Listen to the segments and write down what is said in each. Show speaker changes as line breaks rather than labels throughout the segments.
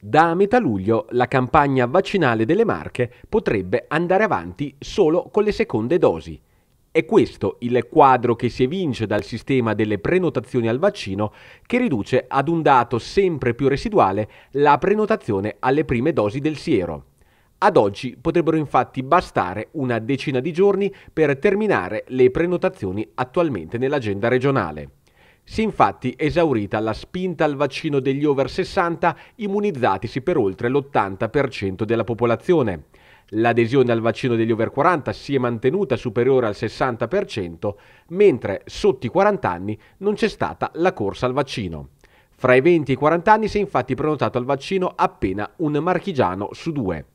Da metà luglio la campagna vaccinale delle Marche potrebbe andare avanti solo con le seconde dosi. È questo il quadro che si evince dal sistema delle prenotazioni al vaccino che riduce ad un dato sempre più residuale la prenotazione alle prime dosi del siero. Ad oggi potrebbero infatti bastare una decina di giorni per terminare le prenotazioni attualmente nell'agenda regionale. Si è infatti esaurita la spinta al vaccino degli over 60 immunizzatisi per oltre l'80% della popolazione. L'adesione al vaccino degli over 40 si è mantenuta superiore al 60%, mentre sotto i 40 anni non c'è stata la corsa al vaccino. Fra i 20 e i 40 anni si è infatti prenotato al vaccino appena un marchigiano su due.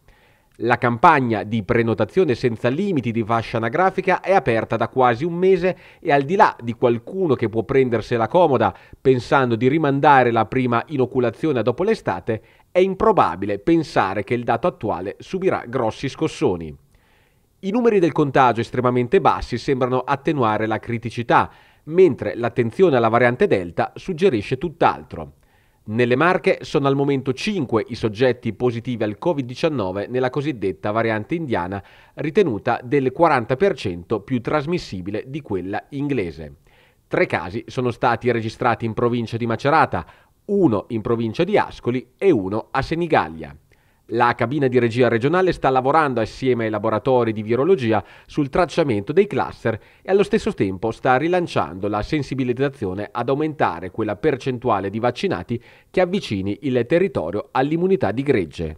La campagna di prenotazione senza limiti di fascia anagrafica è aperta da quasi un mese e al di là di qualcuno che può prendersela comoda pensando di rimandare la prima inoculazione dopo l'estate, è improbabile pensare che il dato attuale subirà grossi scossoni. I numeri del contagio estremamente bassi sembrano attenuare la criticità, mentre l'attenzione alla variante Delta suggerisce tutt'altro. Nelle Marche sono al momento 5 i soggetti positivi al Covid-19 nella cosiddetta variante indiana, ritenuta del 40% più trasmissibile di quella inglese. Tre casi sono stati registrati in provincia di Macerata, uno in provincia di Ascoli e uno a Senigallia. La cabina di regia regionale sta lavorando assieme ai laboratori di virologia sul tracciamento dei cluster e allo stesso tempo sta rilanciando la sensibilizzazione ad aumentare quella percentuale di vaccinati che avvicini il territorio all'immunità di gregge.